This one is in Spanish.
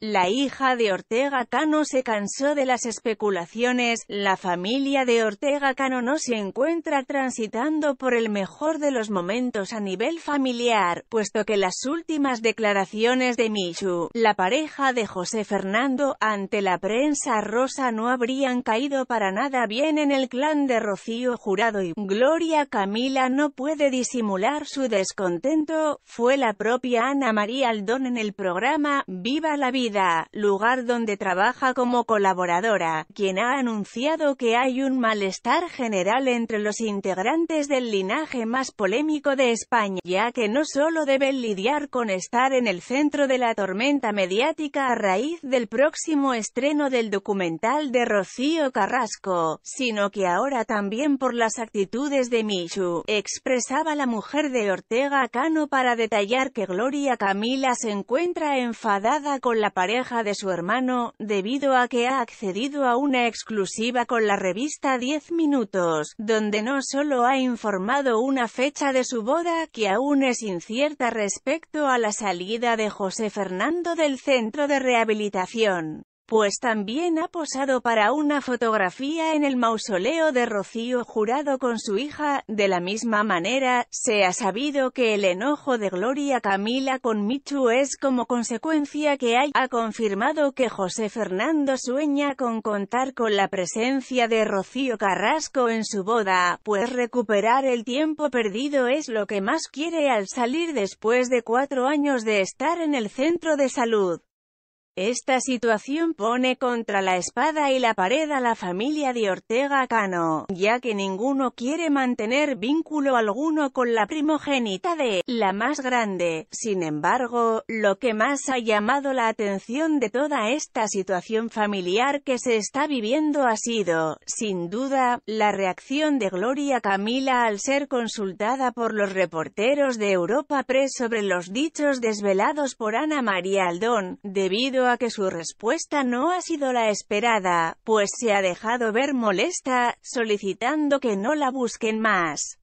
La hija de Ortega Cano se cansó de las especulaciones, la familia de Ortega Cano no se encuentra transitando por el mejor de los momentos a nivel familiar, puesto que las últimas declaraciones de Michu, la pareja de José Fernando, ante la prensa rosa no habrían caído para nada bien en el clan de Rocío Jurado y Gloria Camila no puede disimular su descontento, fue la propia Ana María Aldón en el programa Viva la Vida lugar donde trabaja como colaboradora, quien ha anunciado que hay un malestar general entre los integrantes del linaje más polémico de España, ya que no solo deben lidiar con estar en el centro de la tormenta mediática a raíz del próximo estreno del documental de Rocío Carrasco, sino que ahora también por las actitudes de Michu, expresaba la mujer de Ortega Cano para detallar que Gloria Camila se encuentra enfadada con la pareja de su hermano, debido a que ha accedido a una exclusiva con la revista 10 Minutos, donde no solo ha informado una fecha de su boda, que aún es incierta respecto a la salida de José Fernando del centro de rehabilitación, pues también ha posado para una fotografía en el mausoleo de Rocío Jurado con su hija. De la misma manera, se ha sabido que el enojo de Gloria Camila con Michu es como consecuencia que hay, ha confirmado que José Fernando sueña con contar con la presencia de Rocío Carrasco en su boda, pues recuperar el tiempo perdido es lo que más quiere al salir después de cuatro años de estar en el centro de salud. Esta situación pone contra la espada y la pared a la familia de Ortega Cano, ya que ninguno quiere mantener vínculo alguno con la primogénita de la más grande. Sin embargo, lo que más ha llamado la atención de toda esta situación familiar que se está viviendo ha sido, sin duda, la reacción de Gloria Camila al ser consultada por los reporteros de Europa Press sobre los dichos desvelados por Ana María Aldón, debido a que su respuesta no ha sido la esperada, pues se ha dejado ver molesta, solicitando que no la busquen más.